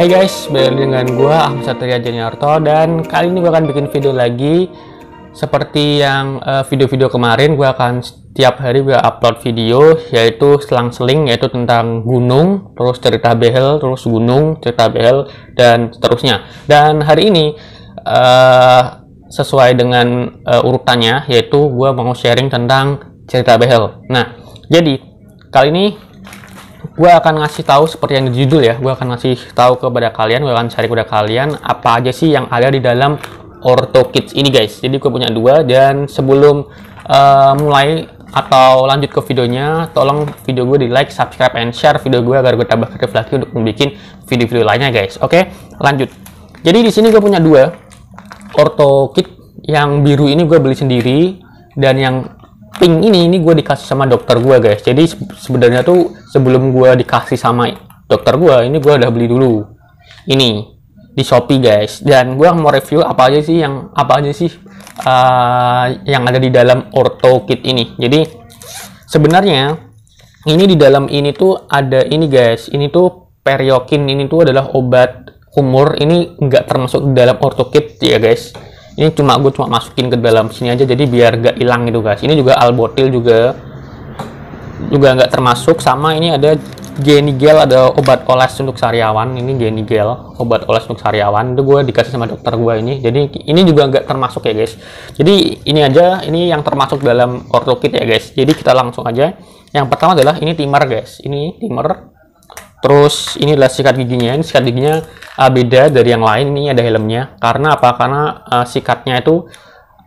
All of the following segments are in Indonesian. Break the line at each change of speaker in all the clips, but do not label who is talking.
Hai guys, balik dengan gua Ahmad Satria Janiarto dan kali ini gue akan bikin video lagi seperti yang eh, video-video uh, kemarin gue akan setiap hari gue upload video yaitu selang-seling yaitu tentang gunung, terus cerita behel, terus gunung, cerita behel dan seterusnya. Dan hari ini uh, sesuai dengan uh, urutannya yaitu gue mau sharing tentang cerita behel. Nah, jadi kali ini gue akan ngasih tahu seperti yang di judul ya gue akan ngasih tahu kepada kalian gue akan cari kepada kalian apa aja sih yang ada di dalam orto Kids ini guys jadi gue punya dua dan sebelum uh, mulai atau lanjut ke videonya tolong video gue di like subscribe and share video gue agar gue tambah kreatif lagi untuk membuat video-video lainnya guys oke lanjut jadi di sini gue punya dua orto kit yang biru ini gue beli sendiri dan yang pink ini ini gue dikasih sama dokter gue guys jadi sebenarnya tuh sebelum gue dikasih sama dokter gue ini gue udah beli dulu ini di Shopee guys dan gue mau review apa aja sih yang apa aja sih uh, yang ada di dalam orto kit ini jadi sebenarnya ini di dalam ini tuh ada ini guys ini tuh periokin ini tuh adalah obat kumur ini nggak termasuk dalam orto kit ya guys ini cuma gue cuma masukin ke dalam sini aja jadi biar gak hilang gitu guys ini juga albotil juga juga nggak termasuk sama ini ada genigel ada obat oles untuk sariawan ini genigel obat oles untuk sariawan itu gue dikasih sama dokter gue ini jadi ini juga nggak termasuk ya guys jadi ini aja ini yang termasuk dalam ortokit ya guys jadi kita langsung aja yang pertama adalah ini timer guys ini timer Terus ini adalah sikat giginya. Ini sikat giginya uh, beda dari yang lain. Ini ada helmnya. Karena apa? Karena uh, sikatnya itu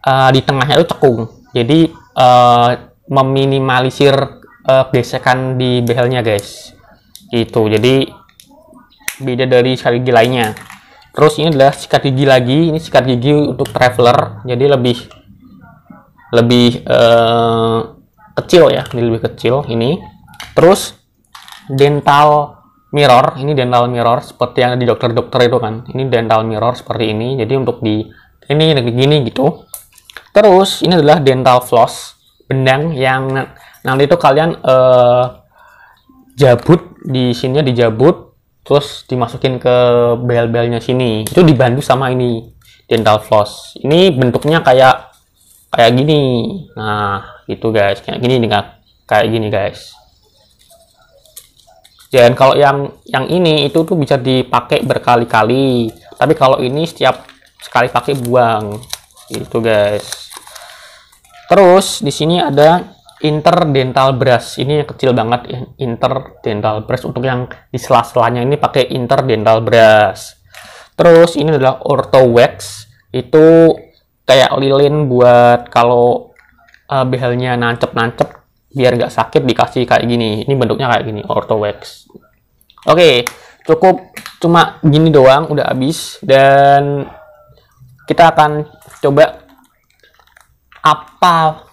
uh, di tengahnya itu cekung. Jadi uh, meminimalisir uh, gesekan di behelnya, guys. Itu. Jadi beda dari sikat gigi lainnya. Terus ini adalah sikat gigi lagi. Ini sikat gigi untuk traveler. Jadi lebih lebih uh, kecil ya. Ini lebih kecil ini. Terus dental mirror, ini dental mirror seperti yang di dokter-dokter itu kan. Ini dental mirror seperti ini. Jadi untuk di ini begini gitu. Terus ini adalah dental floss, benang yang nanti itu kalian eh jabut di sininya dijabut terus dimasukin ke bel-belnya sini. Itu dibantu sama ini dental floss. Ini bentuknya kayak kayak gini. Nah, itu guys. Kayak gini nih kayak gini guys dan kalau yang yang ini itu tuh bisa dipakai berkali-kali tapi kalau ini setiap sekali pakai buang itu guys terus di sini ada interdental brush ini yang kecil banget interdental brush untuk yang di sela-selanya ini pakai interdental brush terus ini adalah ortho wax itu kayak lilin buat kalau uh, behelnya nancep-nancep biar nggak sakit dikasih kayak gini ini bentuknya kayak gini ortho wax oke okay, cukup cuma gini doang udah habis dan kita akan coba apa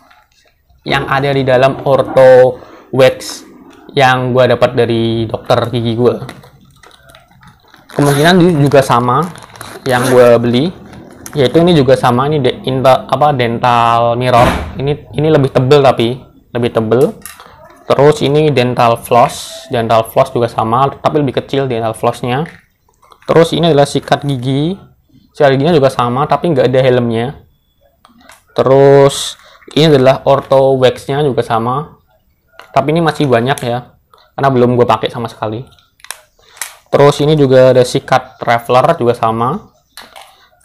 yang ada di dalam ortho wax yang gue dapat dari dokter gigi gue kemungkinan juga sama yang gue beli yaitu ini juga sama ini de, apa dental mirror ini ini lebih tebel tapi lebih tebel terus ini dental floss dental floss juga sama tapi lebih kecil dental flossnya terus ini adalah sikat gigi sikat giginya juga sama tapi nggak ada helmnya terus ini adalah ortho waxnya juga sama tapi ini masih banyak ya karena belum gue pakai sama sekali terus ini juga ada sikat traveler juga sama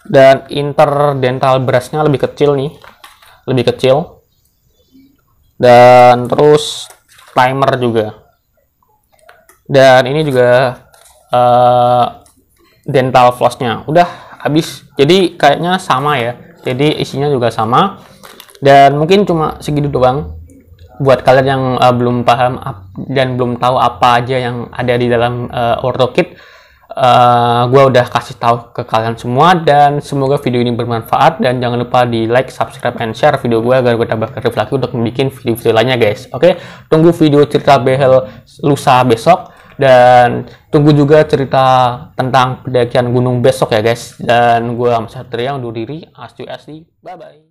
dan interdental brushnya lebih kecil nih lebih kecil dan terus timer juga dan ini juga uh, dental flossnya udah habis jadi kayaknya sama ya jadi isinya juga sama dan mungkin cuma segitu doang buat kalian yang uh, belum paham dan belum tahu apa aja yang ada di dalam uh, kit uh, eh, gue udah kasih tahu ke kalian semua dan semoga video ini bermanfaat dan jangan lupa di like, subscribe, and share video gue agar gue tambah kreatif lagi untuk bikin video-video lainnya guys. Oke, okay? tunggu video cerita behel lusa besok dan tunggu juga cerita tentang pendakian gunung besok ya guys. Dan gue Amsatria undur diri, as you bye bye.